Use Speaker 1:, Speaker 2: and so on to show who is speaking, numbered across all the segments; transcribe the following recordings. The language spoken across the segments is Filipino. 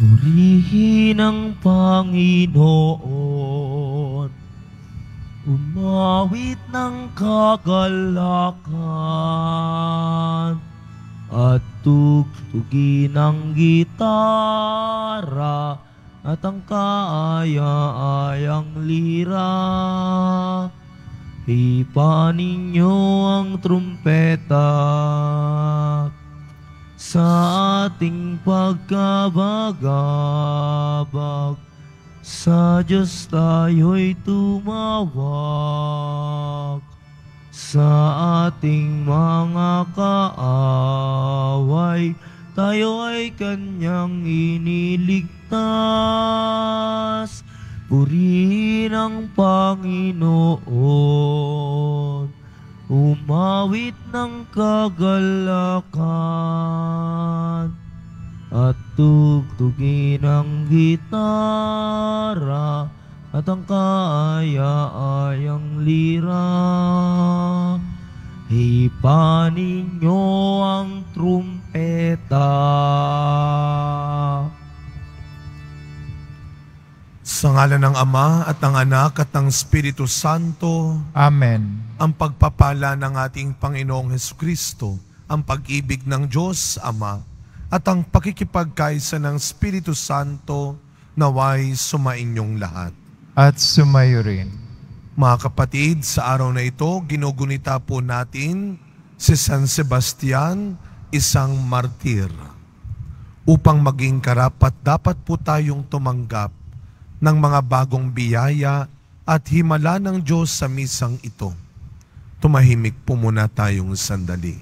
Speaker 1: Purihin ang Panginoon, umawit ng kagalakan, at tugtugin ang gitara, at ang kaaya-ayang lira. Ipanin niyo ang trumpeta, sa ating pagkabagabag. Sa Diyos tayo'y tumawag sa ating mga kaaway. Tayo ay kanyang iniligtas. Purihin ang Panginoon Umawit ng kagalakan At tugtugin ang gitara At ang kaaya-ayang lira Hipanin nyo ang trumpeta sa ngalan
Speaker 2: ng Ama at ng Anak at ng Espiritu Santo. Amen. Ang pagpapala ng ating Panginoong Heso Kristo, ang pag-ibig ng Diyos Ama, at ang pakikipagkaisa ng Espiritu Santo naway sumainyong lahat. At sumayo rin. Mga kapatid, sa araw na ito, ginugunita po natin si San Sebastian, isang martir. Upang maging karapat, dapat po tayong tumanggap ng mga bagong biyaya at himala ng Diyos sa misang ito. Tumahimik po muna tayong sandali.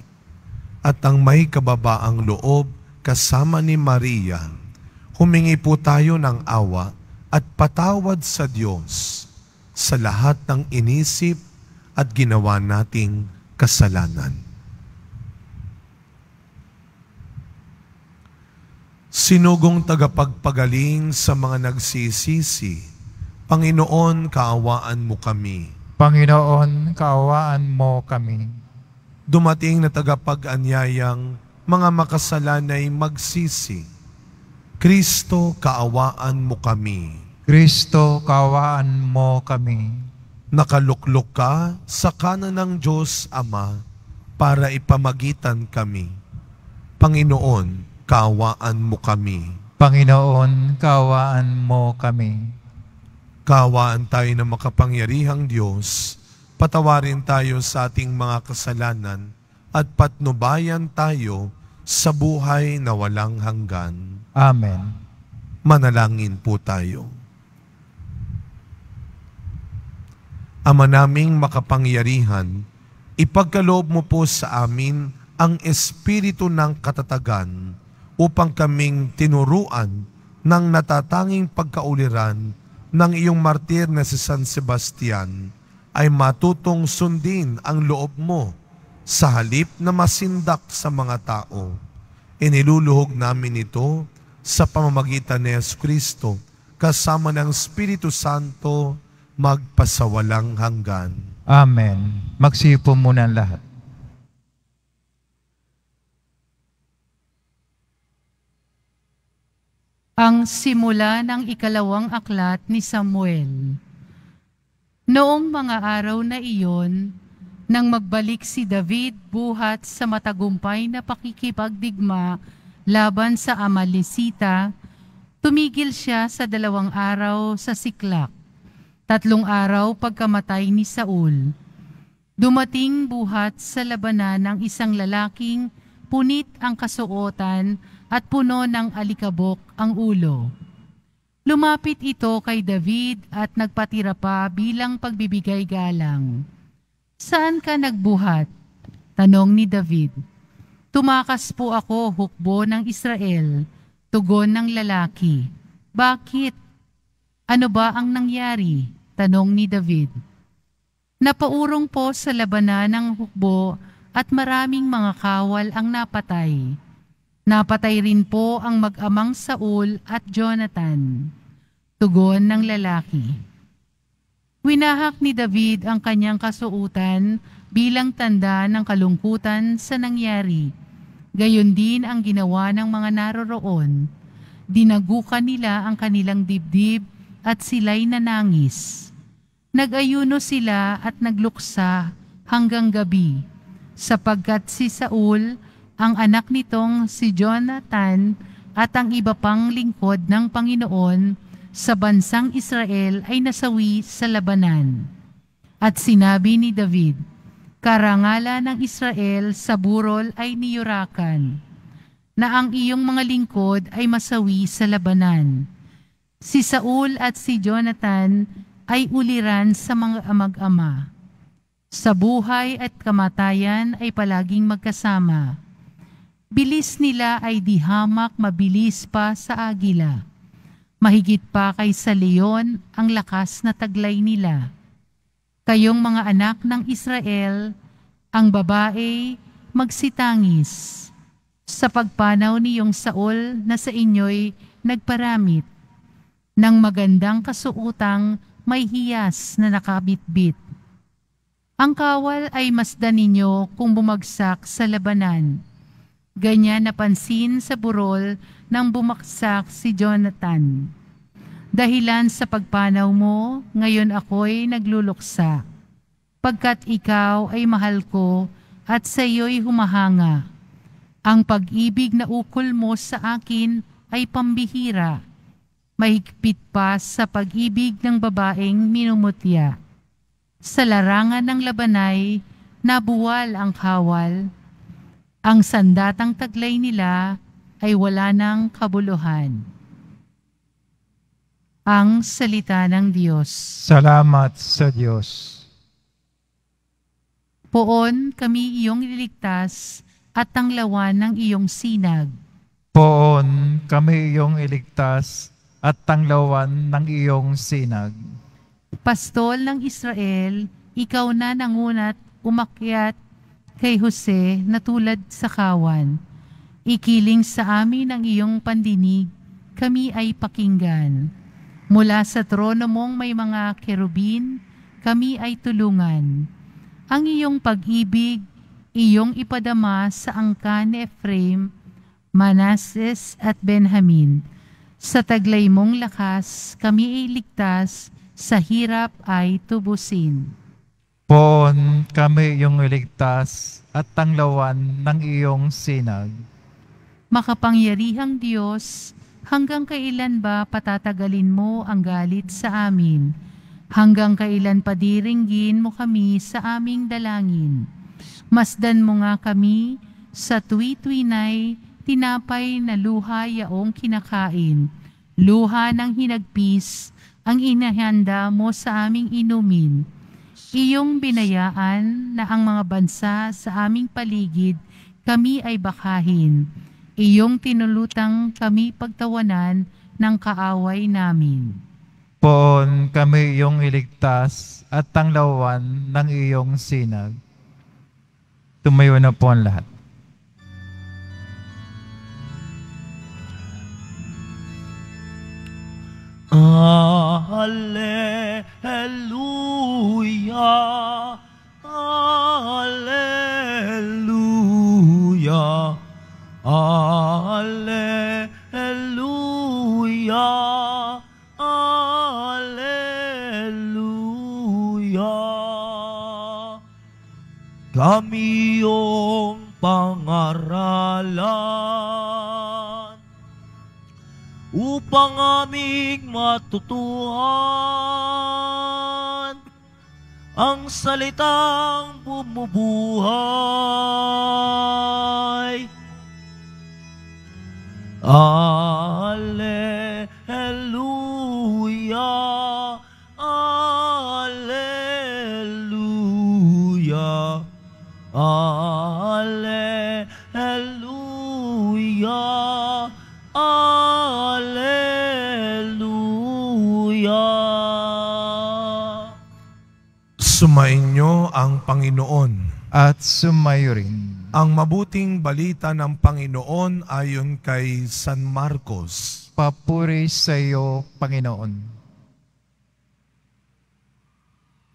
Speaker 2: At ang may kababaang loob kasama ni Maria, humingi po tayo ng awa at patawad sa Diyos sa lahat ng inisip at ginawa nating kasalanan. Sinugong tagapagpagaling sa mga nagsisisi, Panginoon, kaawaan mo kami. Panginoon, kaawaan mo kami. Dumating na tagapag-anyayang mga makasalanay magsisi. Kristo, kaawaan mo kami. Kristo, kaawaan mo kami. Nakaluklok ka sa kanan ng Diyos Ama para ipamagitan kami. Panginoon, kawaan mo kami. Panginoon, kawaan mo kami. Kawaan tayo ng makapangyarihang Diyos, patawarin tayo sa ating mga kasalanan at patnubayan tayo sa buhay na walang hanggan. Amen. Manalangin po tayo. Ama naming makapangyarihan, ipagkaloob mo po sa amin ang espiritu ng katatagan upang kaming tinuruan ng natatanging pagkauliran ng iyong martir na si San Sebastian ay matutong sundin ang loob mo sa halip na masindak sa mga tao. Iniluluhog namin ito sa pamamagitan ni Yesu Kristo kasama ng Espiritu Santo magpasawalang hanggan.
Speaker 3: Amen. Magsipo muna
Speaker 2: lahat.
Speaker 4: ang simula ng ikalawang aklat ni Samuel. Noong mga araw na iyon, nang magbalik si David buhat sa matagumpay na pakikipagdigma laban sa Amalisita, tumigil siya sa dalawang araw sa Siklak, tatlong araw pagkamatay ni Saul. Dumating buhat sa labanan ng isang lalaking punit ang kasuotan at puno ng alikabok ang ulo. Lumapit ito kay David at nagpatira pa bilang pagbibigay galang. Saan ka nagbuhat? Tanong ni David. Tumakas po ako, hukbo ng Israel, tugon ng lalaki. Bakit? Ano ba ang nangyari? Tanong ni David. Napaurong po sa labanan ng hukbo at maraming mga kawal ang napatay Napatay rin po ang mag-amang Saul at Jonathan. Tugon ng lalaki. Winahak ni David ang kanyang kasuutan bilang tanda ng kalungkutan sa nangyari. Gayon din ang ginawa ng mga naroroon. Dinagukan nila ang kanilang dibdib at sila'y nanangis. Nag-ayuno sila at nagluksa hanggang gabi, sapagkat si Saul ang anak nitong si Jonathan at ang iba pang lingkod ng Panginoon sa bansang Israel ay nasawi sa labanan. At sinabi ni David, Karangalan ng Israel sa burol ay niyurakan, na ang iyong mga lingkod ay masawi sa labanan. Si Saul at si Jonathan ay uliran sa mga amag-ama. Sa buhay at kamatayan ay palaging magkasama bilis nila ay di mabilis pa sa agila. Mahigit pa kay sa leon ang lakas na taglay nila. Kayong mga anak ng Israel, ang babae magsitangis sa pagpanaw niyong Saul na sa inyo'y nagparamit. Nang magandang kasuotang may hiyas na nakabitbit. Ang kawal ay masdan ninyo kung bumagsak sa labanan Ganyan napansin sa burol nang bumaksak si Jonathan. Dahilan sa pagpanaw mo, ngayon ako'y nagluluksa. Pagkat ikaw ay mahal ko at sa iyo'y humahanga. Ang pag-ibig na ukol mo sa akin ay pambihira. Mahigpit pa sa pag-ibig ng babaeng minumutya. Sa larangan ng labanay, nabuwal ang kawal ang sandatang taglay nila ay wala ng kabuluhan. Ang salita ng Diyos.
Speaker 3: Salamat sa Diyos.
Speaker 4: Poon kami iyong iligtas at tanglawan ng iyong sinag.
Speaker 3: Poon kami iyong iligtas at tanglawan ng iyong sinag.
Speaker 4: Pastol ng Israel, ikaw na nangunat, umakyat kay Jose na tulad sa kawan. Ikiling sa amin ang iyong pandinig, kami ay pakinggan. Mula sa trono mong may mga kerubin, kami ay tulungan. Ang iyong pag-ibig, iyong ipadama sa angkan ni Ephraim, Manases at Benjamin. Sa taglay mong lakas, kami ay ligtas, sa hirap ay tubusin.
Speaker 3: Pon kami iyong iligtas at tanglawan ng iyong sinag.
Speaker 4: Makapangyarihang Diyos, hanggang kailan ba patatagalin mo ang galit sa amin? Hanggang kailan pa padiringgin mo kami sa aming dalangin? Masdan mo nga kami sa tuwi-tuwinay tinapay na luha yaong kinakain, luha ng hinagpis ang inahanda mo sa aming inumin Iyong binayaan na ang mga bansa sa aming paligid kami ay bakahin. Iyong tinulutang kami pagtawanan ng kaaway namin.
Speaker 3: Poon kami iyong iligtas at tanglawan ng iyong sinag. Tumayo na po ang lahat.
Speaker 1: Alleluia, Alleluia, Alleluia, Alleluia. Kami yung pangaralan upang aming matutuhan ang salitang bumubuhay. Ah.
Speaker 2: ang Panginoon. At sumayo rin. Ang mabuting balita ng Panginoon ayon kay San Marcos. Papuri sa iyo, Panginoon.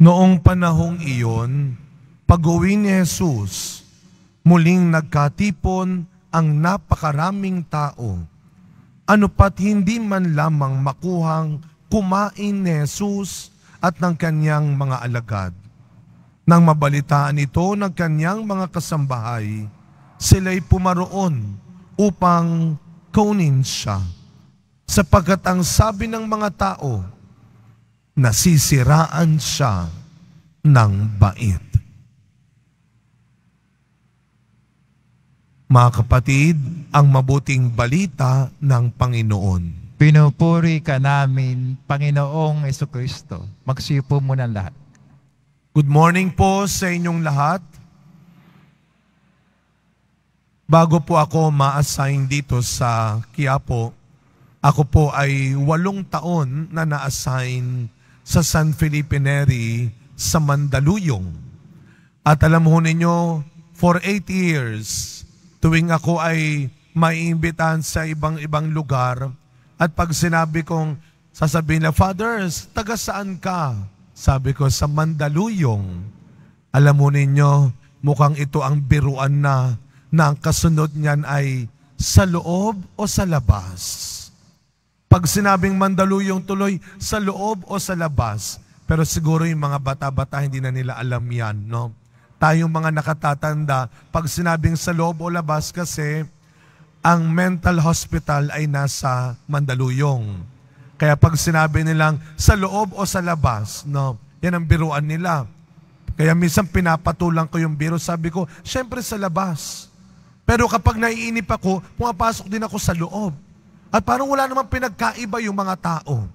Speaker 2: Noong panahong iyon, pag-uwi ni Jesus, muling nagkatipon ang napakaraming tao. Ano pat hindi man lamang makuhang kumain ni Jesus at ng kanyang mga alagad. Nang mabalitaan ito ng kanyang mga kasambahay, sila'y pumaroon upang kunin siya. Sapagkat ang sabi ng mga tao, nasisiraan siya ng bait. Mga kapatid, ang mabuting balita
Speaker 3: ng Panginoon. Pinupuri ka namin, Panginoong Kristo.
Speaker 2: Magsipo mo ng lahat. Good morning po sa inyong lahat. Bago po ako ma-assign dito sa Quiapo, ako po ay walong taon na na-assign sa San Felipe Neri sa Mandaluyong. At alam ho ninyo, for eight years, tuwing ako ay maiimbitahan sa ibang-ibang lugar, at pag sinabi kong, sasabihin na, Fathers, taga saan ka? Sabi ko, sa Mandaluyong, alam mo ninyo, mukhang ito ang biruan na na ang kasunod niyan ay sa loob o sa labas. Pag sinabing Mandaluyong tuloy, sa loob o sa labas. Pero siguro yung mga bata-bata, hindi na nila alam yan, no? Tayong mga nakatatanda, pag sinabing sa loob o labas kasi, ang mental hospital ay nasa Mandaluyong kaya pag sinabi nilang sa loob o sa labas, no, yan ang biruan nila. Kaya minsan pinapatulang ko yung biro, sabi ko, syempre sa labas. Pero kapag naiinip ako, pumapasok din ako sa loob. At parang wala namang pinagkaiba yung mga tao.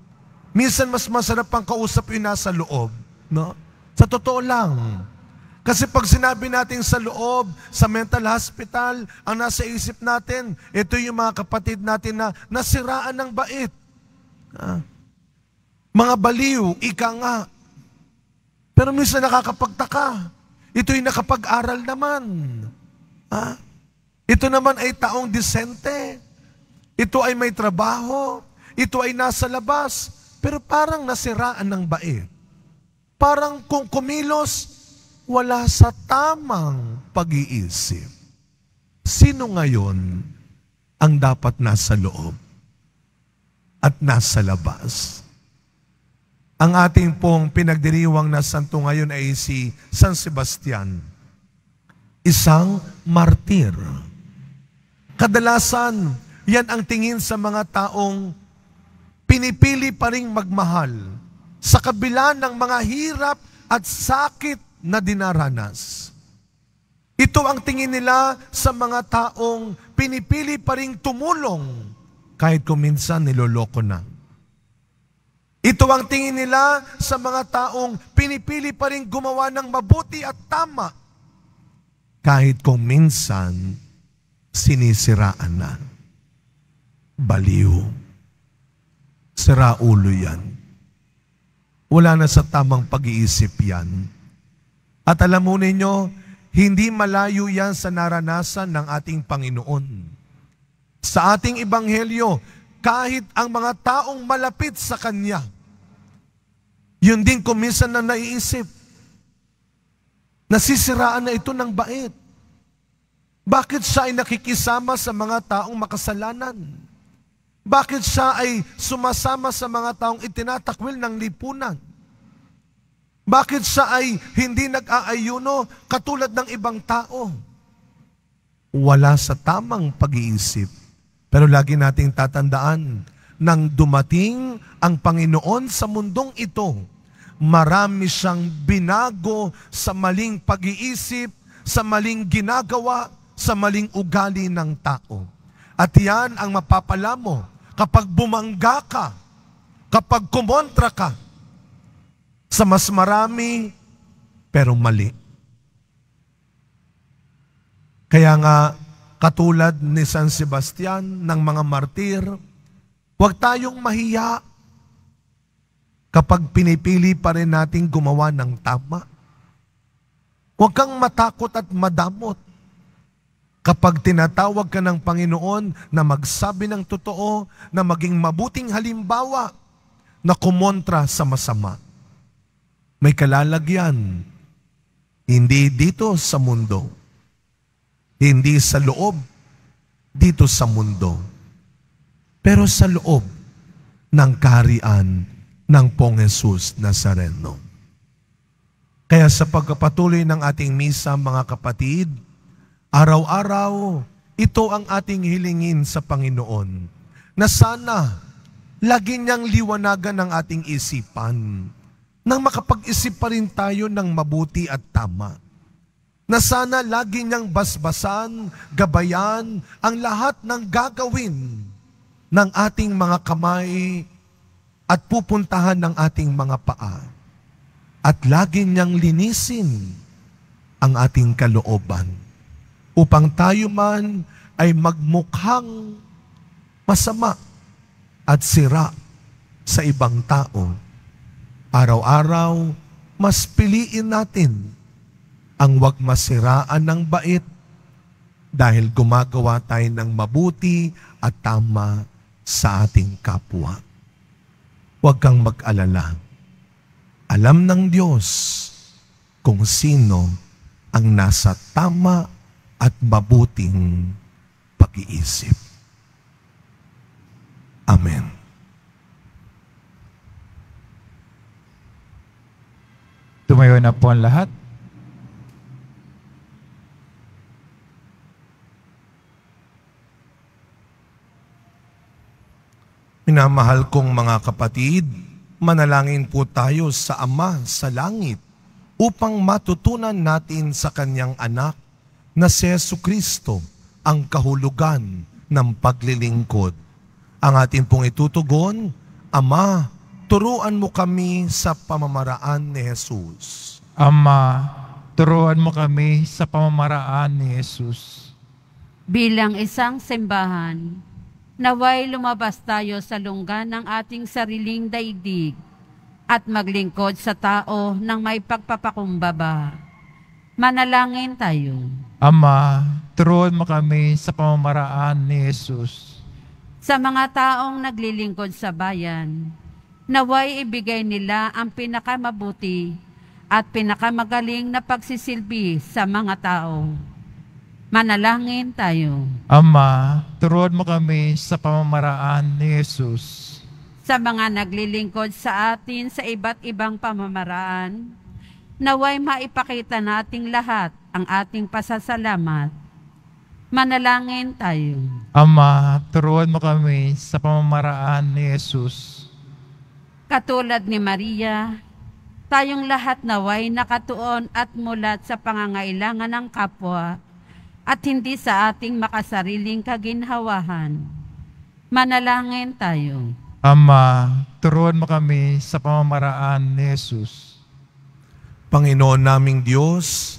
Speaker 2: Minsan mas masarap pang kausap yung nasa loob. No? Sa totoo lang. Kasi pag sinabi natin sa loob, sa mental hospital, ang nasa isip natin, ito yung mga kapatid natin na nasiraan ng bait. Ah. Mga baliw, ika nga. Pero minsan nakakapagtaka. Ito'y nakapag-aral naman. Ha? Ito naman ay taong disente. Ito ay may trabaho. Ito ay nasa labas. Pero parang nasiraan ng bait. Parang kung kumilos, wala sa tamang pag-iisip. Sino ngayon ang dapat nasa loob? at nasa labas. Ang ating pong pinagdiriwang na santo ngayon ay si San Sebastian, isang martir. Kadalasan, yan ang tingin sa mga taong pinipili pa rin magmahal sa kabila ng mga hirap at sakit na dinaranas. Ito ang tingin nila sa mga taong pinipili pa rin tumulong kahit kung minsan niloloko na. Ito ang tingin nila sa mga taong pinipili pa rin gumawa ng mabuti at tama kahit kung minsan sinisiraan na. Baliw. Sira ulo yan. Wala na sa tamang pag-iisip yan. At alam mo ninyo, hindi malayo yan sa naranasan ng ating Panginoon. Sa ating ebanghelyo, kahit ang mga taong malapit sa Kanya, yun din kumisan na naiisip. Nasisiraan na ito ng bait. Bakit siya ay nakikisama sa mga taong makasalanan? Bakit siya ay sumasama sa mga taong itinatakwil ng lipunan? Bakit siya ay hindi nag-aayuno katulad ng ibang tao? Wala sa tamang pag-iisip. Pero lagi nating tatandaan, nang dumating ang Panginoon sa mundong ito, marami siyang binago sa maling pag-iisip, sa maling ginagawa, sa maling ugali ng tao. At yan ang mapapala mo kapag bumangga ka, kapag kumontra ka sa mas marami pero mali. Kaya nga, katulad ni San Sebastian ng mga martir, huwag tayong mahiya kapag pinipili pa rin nating gumawa ng tama. Huwag kang matakot at madamot kapag tinatawag ka ng Panginoon na magsabi ng totoo, na maging mabuting halimbawa na kumontra sa masama. May kalalagyan, hindi dito sa mundo hindi sa loob, dito sa mundo. Pero sa loob ng karian ng Pong Jesus Nazareno. Kaya sa pagkapatuloy ng ating misa, mga kapatid, araw-araw, ito ang ating hilingin sa Panginoon na sana lagi niyang liwanagan ang ating isipan nang makapag-isip pa rin tayo ng mabuti at tama na sana lagi niyang basbasan, gabayan ang lahat ng gagawin ng ating mga kamay at pupuntahan ng ating mga paa. At lagi niyang linisin ang ating kalooban upang tayo man ay magmukhang masama at sira sa ibang tao. Araw-araw, mas piliin natin ang wag masiraan ng bait dahil gumagawa tayo ng mabuti at tama sa ating kapwa. Huwag kang mag-alala. Alam ng Diyos kung sino ang nasa tama at mabuting pag-iisip. Amen.
Speaker 3: Tumayo na po ang lahat.
Speaker 2: Minamahal kong mga kapatid, manalangin po tayo sa Ama sa langit upang matutunan natin sa Kanyang anak na si Yesu Kristo ang kahulugan ng paglilingkod. Ang atin pong itutugon, Ama, turuan mo kami sa pamamaraan ni Jesus.
Speaker 3: Ama, turuan mo kami sa pamamaraan ni Jesus.
Speaker 5: Bilang isang simbahan, naway lumabas tayo sa lungga ng ating sariling daigdig at maglingkod sa tao ng may pagpapakumbaba. Manalangin tayo.
Speaker 3: Ama, turuan mo kami sa pamamaraan ni Jesus.
Speaker 5: Sa mga taong naglilingkod sa bayan, naway ibigay nila ang pinakamabuti at pinakamagaling na pagsisilbi sa mga tao Manalangin tayo.
Speaker 3: Ama, turuan mo kami sa pamamaraan ni Jesus.
Speaker 5: Sa mga naglilingkod sa atin sa iba't ibang pamamaraan, naway maipakita nating lahat ang ating pasasalamat. Manalangin tayo.
Speaker 3: Ama, turuan mo kami sa pamamaraan ni Jesus.
Speaker 5: Katulad ni Maria, tayong lahat naway nakatuon at mulat sa pangangailangan ng kapwa at hindi sa ating makasariling kaginhawahan. Manalangin tayo.
Speaker 2: Ama, turuan mo kami sa pamamaraan ni Jesus. Panginoon naming Diyos,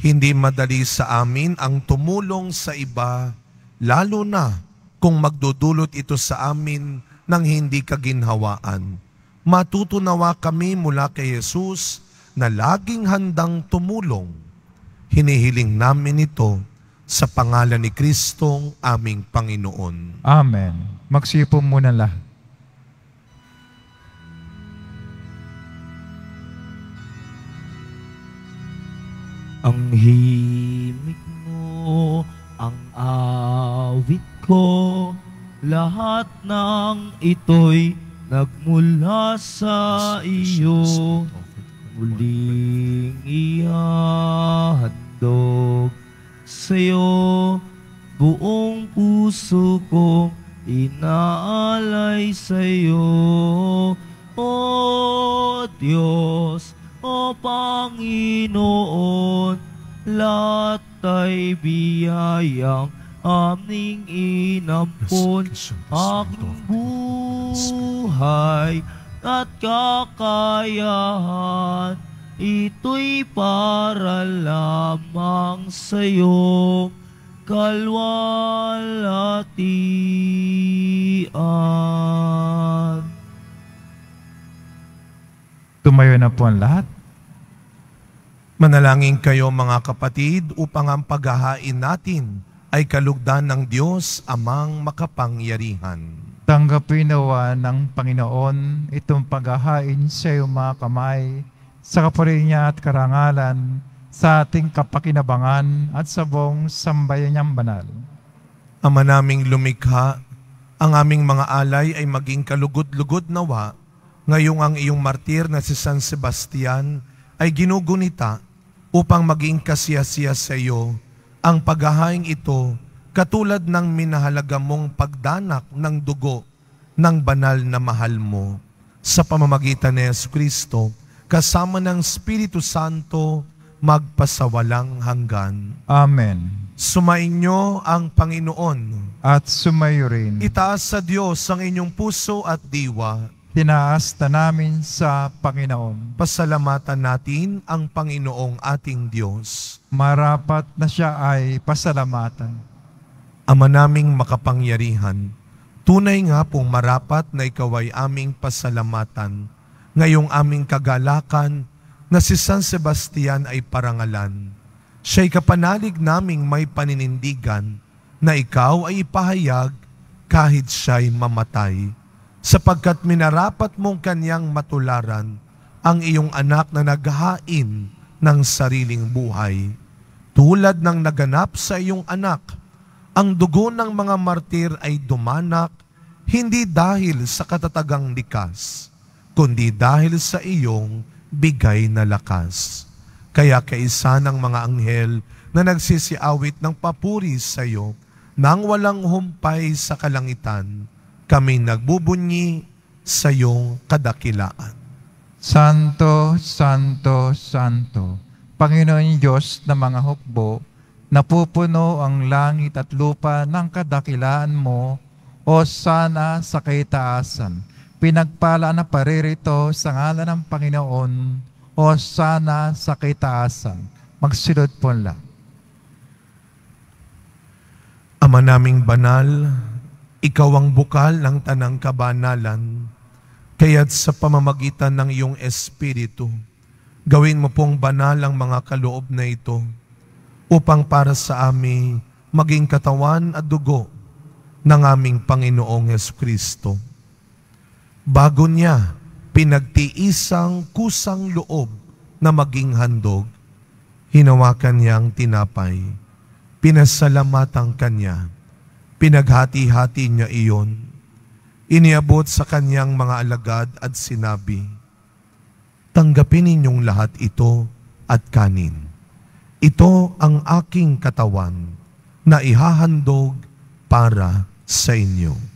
Speaker 2: hindi madali sa amin ang tumulong sa iba, lalo na kung magdudulot ito sa amin ng hindi kaginhawaan. Matutunawa kami mula kay Jesus na laging handang tumulong. Hinihiling namin ito sa pangalan ni Kristong aming Panginoon. Amen.
Speaker 3: Magsipo muna lahat.
Speaker 1: Ang himig mo, ang awit ko, lahat ng ito'y nagmula sa iyo. Muling ihahandog sa'yo Buong puso ko inaalay sa'yo O Diyos, O Panginoon Lahat ay biyayang aming inampon Aking buhay at kakayahan Ito'y para lamang sa'yo kalwalatian. Tumayo
Speaker 2: na po ang lahat. Manalangin kayo mga kapatid upang ang paghahain natin ay kalugdan ng Diyos amang makapangyarihan.
Speaker 3: Tanggapin nawa ng Panginoon itong paghahain sa iyong mga kamay sa niya at karangalan, sa ating kapakinabangan at
Speaker 2: sa buong sambayan sambayanang banal. Ama naming lumikha, ang aming mga alay ay maging kalugod-lugod nawa, ngayong ang iyong martir na si San Sebastian ay ginugunita upang maging kasiyasiya sa iyo ang paghahaing ito katulad ng minahalaga mong pagdanak ng dugo ng banal na mahal mo sa pamamagitan ni Yesu Kristo kasama ng Espiritu Santo magpasawalang hanggan. Amen. Sumainyo ang Panginoon. At sumayo rin. Itaas sa Diyos ang inyong puso at diwa.
Speaker 3: Tinaas na namin sa Panginoon.
Speaker 2: Pasalamatan natin ang Panginoong ating Diyos.
Speaker 3: Marapat na siya
Speaker 2: ay pasalamatan. Ama naming makapangyarihan, tunay nga pong marapat na ikaw ay aming pasalamatan ngayong aming kagalakan na si San Sebastian ay parangalan. Siya'y kapanalig naming may paninindigan na ikaw ay ipahayag kahit siya'y mamatay, sapagkat minarapat mong kanyang matularan ang iyong anak na naghain ng sariling buhay. Tulad ng naganap sa iyong anak, ang dugo ng mga martir ay dumanak hindi dahil sa katatagang likas, kundi dahil sa iyong bigay na lakas. Kaya kaisa ng mga anghel na nagsisiawit ng papuri sa iyo nang walang humpay sa kalangitan, kami nagbubunyi sa iyong kadakilaan. Santo,
Speaker 3: Santo, Santo, Panginoon Diyos na mga hukbo, napupuno ang langit at lupa ng kadakilaan mo, o sana sa kaitaasan pinagpala na paririto sa ngalan ng Panginoon
Speaker 2: o sana sa kitaasan. Magsilod po lang. Ama naming banal, ikaw ang bukal ng tanang kabanalan, kaya't sa pamamagitan ng iyong Espiritu, gawin mo pong banal ang mga kaloob na ito upang para sa amin maging katawan at dugo ng aming Panginoong Yesu Kristo Bago niya pinagtiisang kusang loob na maging handog, hinawakan niya tinapay, pinasalamatan kanya, pinaghati-hati niya iyon, iniabot sa kanyang mga alagad at sinabi, Tanggapin ninyong lahat ito at kanin. Ito ang aking katawan na ihahandog para sa inyo.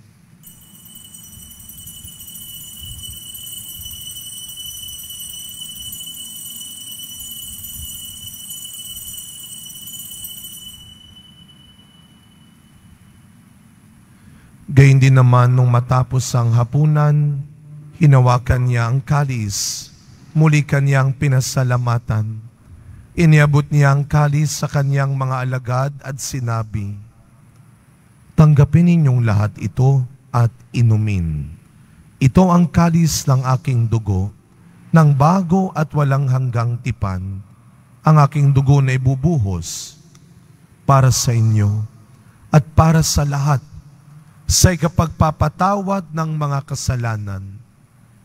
Speaker 2: Gayun din naman nung matapos ang hapunan, hinawakan niya ang kalis, muli kanyang pinasalamatan. Iniabot niya ang kalis sa kanyang mga alagad at sinabi, Tanggapin ninyong lahat ito at inumin. Ito ang kalis ng aking dugo, ng bago at walang hanggang tipan, ang aking dugo na ibubuhos para sa inyo at para sa lahat sa ikapagpapatawad ng mga kasalanan.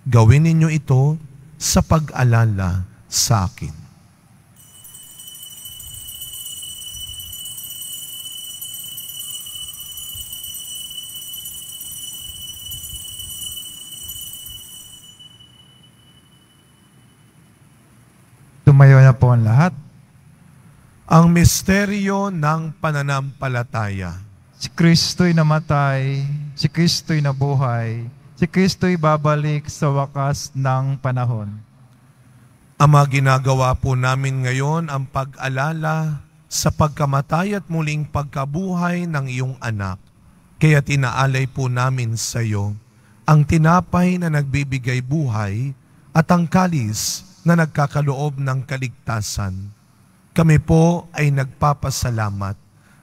Speaker 2: Gawin ninyo ito sa pag-alala sa akin. Tumayo na po ang lahat. Ang misteryo ng pananampalataya. Si
Speaker 3: Kristo'y namatay, si Kristo'y nabuhay, si Kristo'y babalik sa wakas ng panahon.
Speaker 2: Ama, ginagawa po namin ngayon ang pag-alala sa pagkamatay at muling pagkabuhay ng iyong anak. Kaya tinaalay po namin sa iyo ang tinapay na nagbibigay buhay at ang kalis na nagkakaloob ng kaligtasan. Kami po ay nagpapasalamat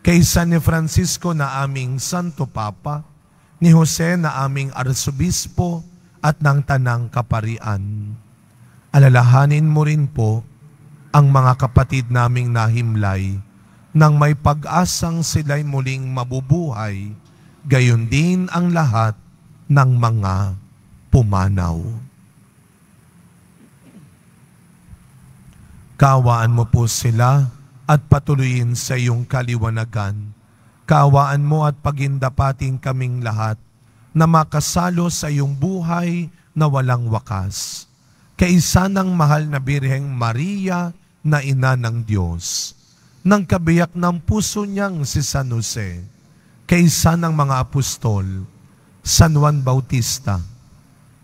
Speaker 2: kaysa ni Francisco na aming Santo Papa, ni Jose na aming Arsobispo at ng Tanang Kaparian. Alalahanin mo rin po ang mga kapatid naming nahimlay nang may pag-asang sila'y muling mabubuhay, gayon din ang lahat ng mga pumanaw. Kawaan mo po sila at patuloyin sa iyong kaliwanagan. Kawaan mo at pagindapating kaming lahat na makasalo sa iyong buhay na walang wakas. Kaisa ng mahal na Birheng Maria na ina ng Diyos, ng kabiyak ng puso niyang si San Jose, kaisa ng mga apostol, San Juan Bautista,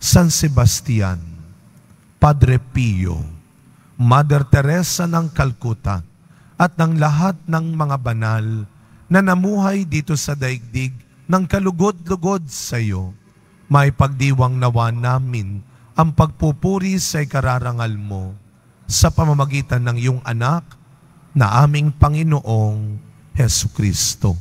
Speaker 2: San Sebastian, Padre Pio, Mother Teresa ng Calcutta, at ng lahat ng mga banal na namuhay dito sa daigdig ng kalugod-lugod sa iyo. May pagdiwang nawa namin ang pagpupuri sa ikararangal mo sa pamamagitan ng iyong anak na aming Panginoong Heso Kristo.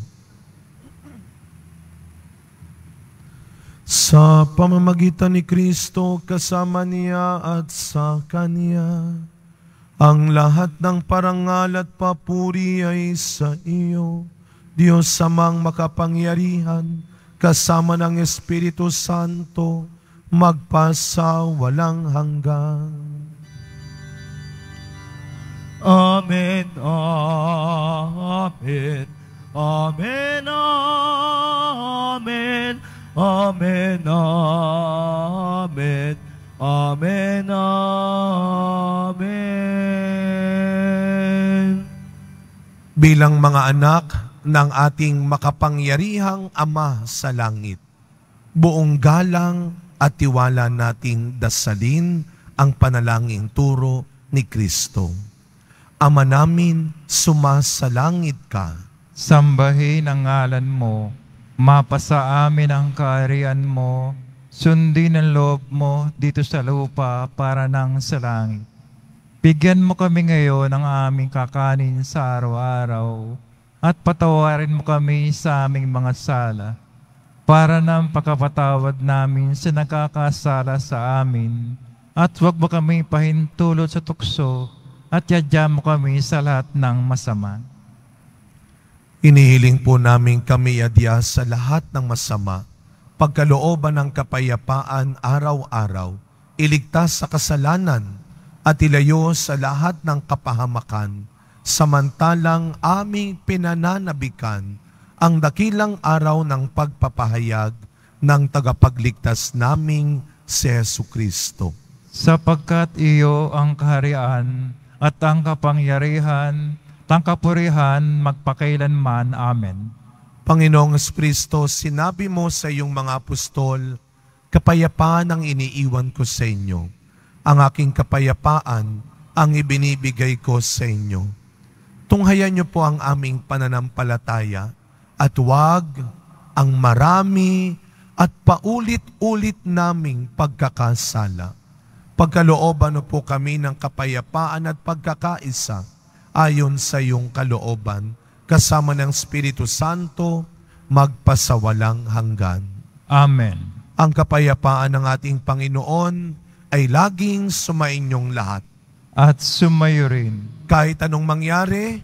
Speaker 2: Sa pamamagitan ni Kristo, kasama niya at sa Kanya, ang lahat ng parangal at papuri ay sa iyo, Diyos samang makapangyarihan, kasama ng Espiritu Santo, magpasa walang hanggan.
Speaker 1: Amen, Amen, Amen, Amen, Amen, Amen. Amen,
Speaker 2: Amen. Bilang mga anak ng ating makapangyarihang Ama sa Langit, buong galang at tiwala nating dasalin ang panalangin turo ni Kristo. Ama namin, sumasalangit ka. Sambahin
Speaker 3: ang ngalan mo, mapasa amin ang kaharian mo, Sundin ang loob mo dito sa lupa para nang sa langit. Bigyan mo kami ngayon ng aming kakanin sa araw-araw at patawarin mo kami sa aming mga sala para nang pakapatawad namin sa nakakasala sa amin at huwag mo kami pahintulot sa tukso at yadya mo kami sa lahat ng masama.
Speaker 2: Inihiling po namin kami yadya sa lahat ng masama pagkalooban ng kapayapaan araw-araw, iligtas sa kasalanan at ilayo sa lahat ng kapahamakan, samantalang aming pinananabikan ang dakilang araw ng pagpapahayag ng tagapagligtas naming si Yesu Kristo. Sapagkat iyo ang kaharian
Speaker 3: at ang kapangyarihan, tangkapurihan magpakailanman. Amen
Speaker 2: Panginoong Kristo, sinabi mo sa iyong mga apostol, kapayapaan ang iniiwan ko sa inyo. Ang aking kapayapaan ang ibinibigay ko sa inyo. Tunghayan niyo po ang aming pananampalataya at huwag ang marami at paulit-ulit naming pagkakasala. Pagkalooban po kami ng kapayapaan at pagkakaisa ayon sa iyong kalooban kasama ng Espiritu Santo, magpasawalang hanggan. Amen. Ang kapayapaan ng ating Panginoon ay laging sumainyong lahat. At sumayo rin. Kahit anong mangyari,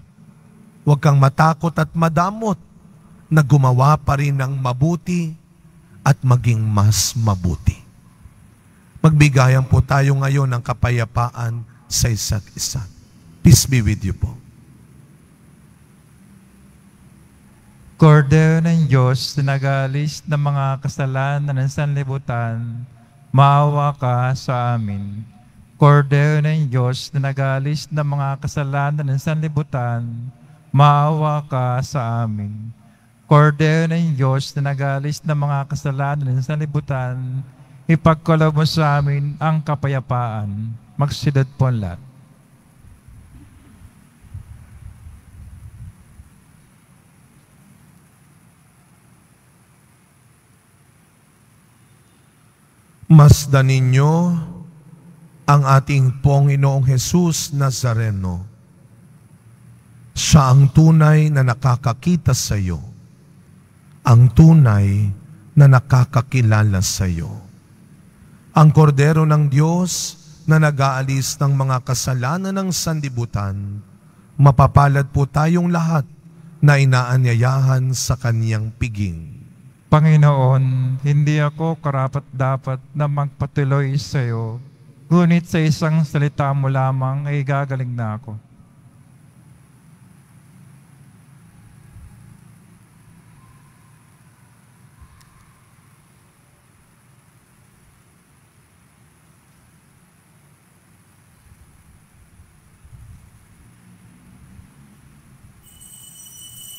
Speaker 2: huwag kang matakot at madamot na gumawa pa rin ng mabuti at maging mas mabuti. Magbigayan po tayo ngayon ng kapayapaan sa isa't isa. Peace be with you po.
Speaker 3: Kordero ng Diyos, tinagalis ng mga kasalanan ng sanlibutan, maawa ka sa amin. Kordero ng Diyos, tinagalis ng mga kasalanan ng sanlibutan, maawa ka sa amin. Kordero ng Diyos, tinagalis ng mga kasalanan ng sanlibutan, ipagkalaw mo sa amin ang kapayapaan. Magsilid po lahat.
Speaker 2: Masdan ninyo ang ating Ponginoong Hesus Nazareno. Siya ang tunay na nakakakita sa iyo. Ang tunay na nakakakilala sa iyo. Ang kordero ng Diyos na nag-aalis ng mga kasalanan ng sandibutan, mapapalad po tayong lahat na inaanyayahan sa kaniyang piging. Panginoon, hindi ako karapat-dapat
Speaker 3: na magpatuloy sa iyo, ngunit sa isang salita mo lamang ay gagaling na ako.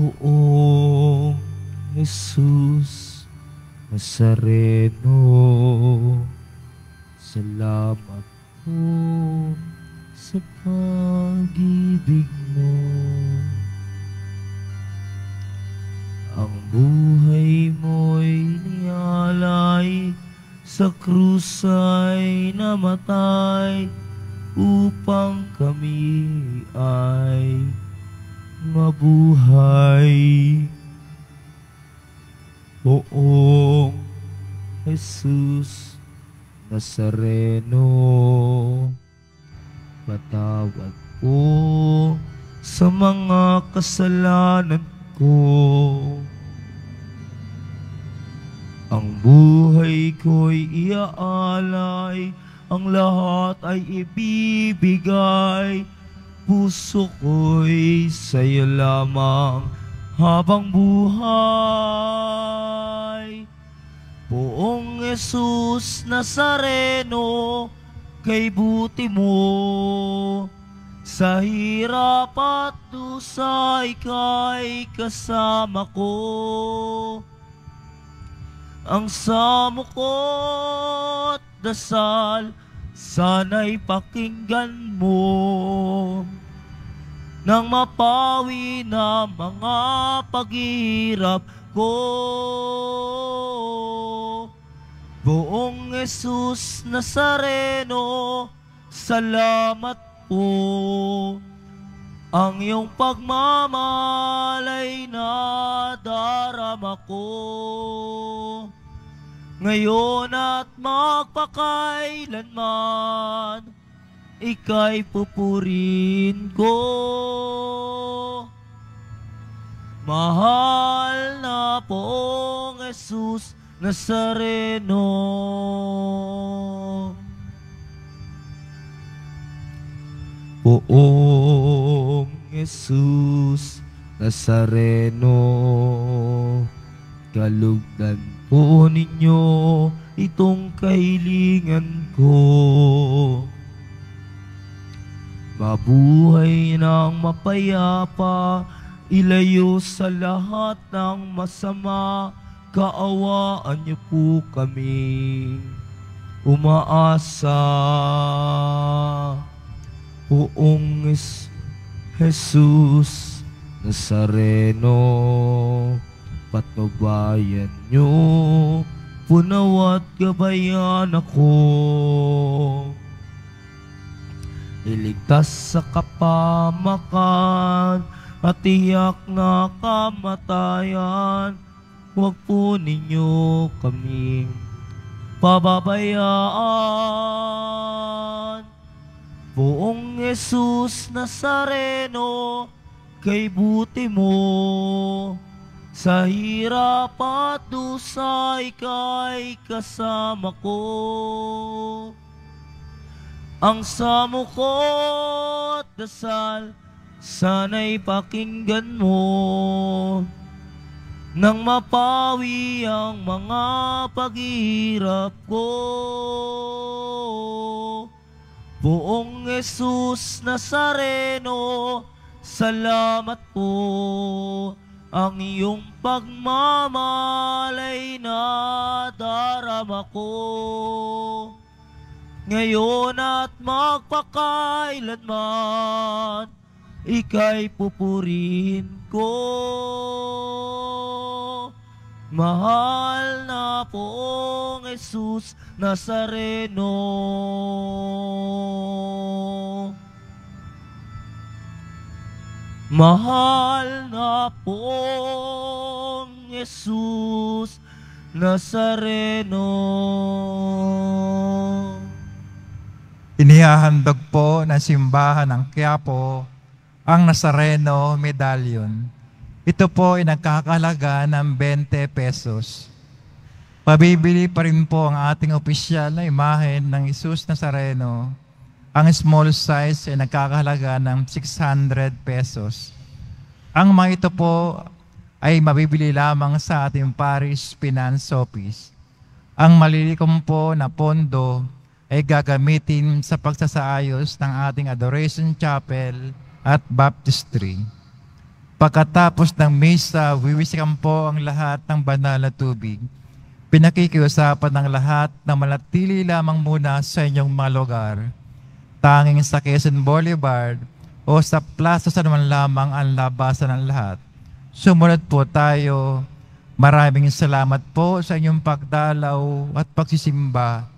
Speaker 1: Poong Jesus Masareno Salamat po sa pag-ibig mo Ang buhay mo'y nialay Sa krus ay namatay Upang kami ay mabuhay. Poong Jesus Nazareno, patawad po sa mga kasalanan ko. Ang buhay ko'y iaalay, ang lahat ay ibibigay, puso ko'y sa'yo lamang habang buhay. Poong Jesus Nazareno, kay buti mo. Sa hirap at dusa, ika'y kasama ko. Ang samo ko at dasal, sana'y pakinggan mo nang mapawi na mga paghirap ko. Buong Jesus Nazareno, salamat po. Ang iyong pagmamalay na darama ko. Ngayon at magpakailanman, ika'y pupurin ko. Mahal na poong Jesus Nazareno. Poong Jesus sereno. kalugdan po ninyo itong kailingan ko. Mabuhay ng mapayapa, ilayo sa lahat ng masama, kaawaan niyo po kami. Umaasa, Poong Jesus Nazareno, patnubayan niyo, punawat gabayan ako. Iligtas sa kapamakan at tiyak na kamatayan. Huwag po ninyo kami pababayaan. Buong Jesus Nazareno, kay buti mo. Sa hirap at dusay kay kasama ko. Ang samo ko at dasal, sana'y pakinggan mo. Nang mapawi ang mga paghirap ko. Buong Jesus Nazareno, salamat po. Ang iyong pagmamalay na darama ko. Ngayon at magpakailanman Ika'y pupurin ko Mahal na poong Jesus Nazareno Mahal na poong Jesus Nazareno
Speaker 3: Inihahandog po ng simbahan ng Quiapo ang Nazareno Medallion. Ito po ay nagkakalaga ng 20 pesos. Pabibili pa rin po ang ating opisyal na imahen ng Isus Nazareno. Ang small size ay nagkakahalaga ng 600 pesos. Ang mga ito po ay mabibili lamang sa ating Paris finance office. Ang malilikom po na pondo ay gagamitin sa pagsasaayos ng ating Adoration Chapel at Baptistry. Pagkatapos ng misa, wiwisikan po ang lahat ng banal na tubig. Pinakikiusapan ng lahat na malatili lamang muna sa inyong mga lugar, tanging sa Quezon Boulevard o sa plaza sa naman lamang ang labasan ng lahat. Sumunod po tayo. Maraming salamat po sa inyong pagdalaw at pagsisimba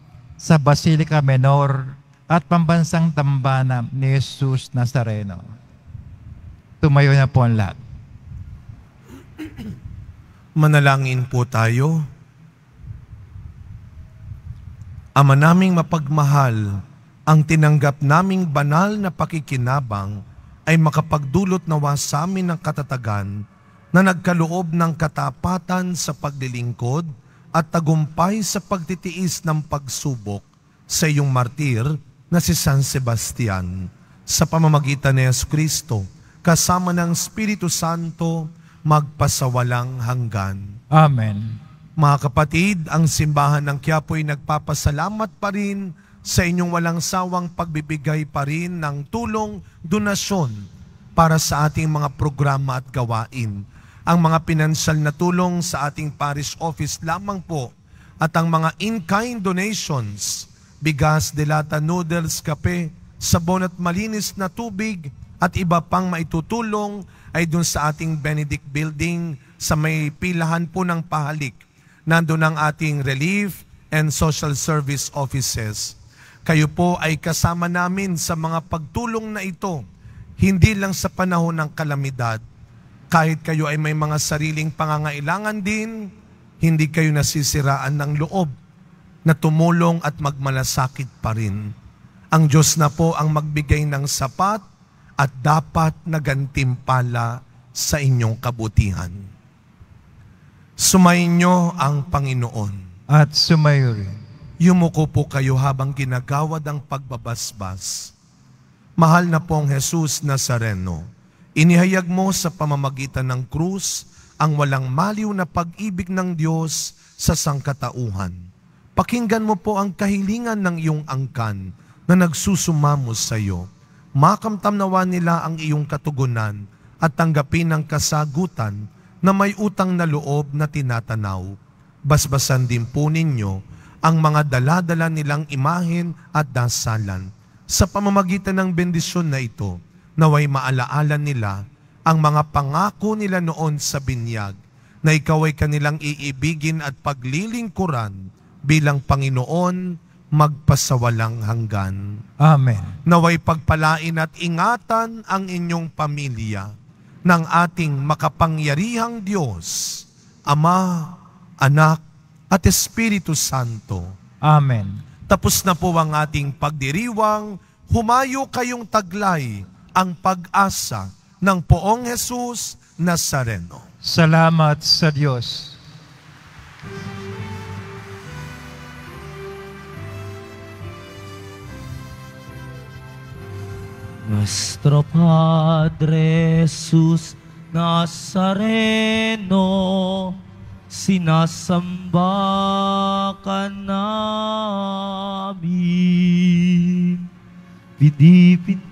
Speaker 3: sa Basilica Menor at pambansang tambana ni Jesus Nazareno. Tumayo
Speaker 2: na po ang lahat. Manalangin po tayo. Ama naming mapagmahal, ang tinanggap naming banal na pakikinabang ay makapagdulot nawa sa amin ng katatagan na nagkaloob ng katapatan sa paglilingkod at tagumpay sa pagtitiis ng pagsubok sa iyong martir na si San Sebastian sa pamamagitan ni Yesu Kristo kasama ng Espiritu Santo magpasawalang hanggan. Amen. Mga kapatid, ang simbahan ng Quiapo'y nagpapasalamat pa rin sa inyong walang sawang pagbibigay pa rin ng tulong, donasyon para sa ating mga programa at gawain ang mga pinansyal na tulong sa ating parish office lamang po at ang mga in-kind donations, bigas, delata, noodles, kape, sabon at malinis na tubig at iba pang maitutulong ay dun sa ating Benedict Building sa may pilahan po ng pahalik. Nandun ang ating relief and social service offices. Kayo po ay kasama namin sa mga pagtulong na ito, hindi lang sa panahon ng kalamidad, kahit kayo ay may mga sariling pangangailangan din, hindi kayo nasisiraan ng loob na tumulong at magmalasakit pa rin. Ang Diyos na po ang magbigay ng sapat at dapat na gantimpala sa inyong kabutihan. Sumayin nyo ang Panginoon. At sumayo rin. Yumuko po kayo habang ginagawad ang pagbabasbas. Mahal na pong Jesus Nazareno Inihayag mo sa pamamagitan ng krus ang walang maliw na pag-ibig ng Diyos sa sangkatauhan. Pakinggan mo po ang kahilingan ng iyong angkan na nagsusumamo sa iyo. Makamtamnawa nila ang iyong katugunan at tanggapin ang kasagutan na may utang na loob na tinatanaw. Basbasan din po ninyo ang mga daladala nilang imahin at dasalan sa pamamagitan ng bendisyon na ito naway maalaala nila ang mga pangako nila noon sa binyag na ikaw ay kanilang iibigin at paglilingkuran bilang Panginoon magpasawalang hanggan. Amen. Naway pagpalain at ingatan ang inyong pamilya ng ating makapangyarihang Diyos, Ama, Anak, at Espiritu Santo. Amen. Tapos na po ang ating pagdiriwang, humayo kayong taglay ang pag-asa ng poong Jesus Nazareno.
Speaker 3: Salamat sa Diyos.
Speaker 1: Nuestro Padre Jesus Nazareno, sinasamba ka namin. Pidipin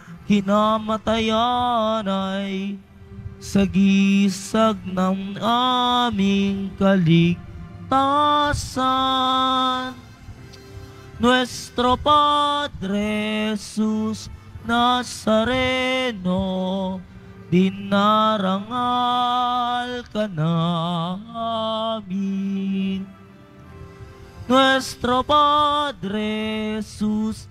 Speaker 1: hinamatayan ay sagisag ng aming kaligtasan. Nuestro Padre Jesus Nazareno, dinarangal ka namin. Nuestro Padre Jesus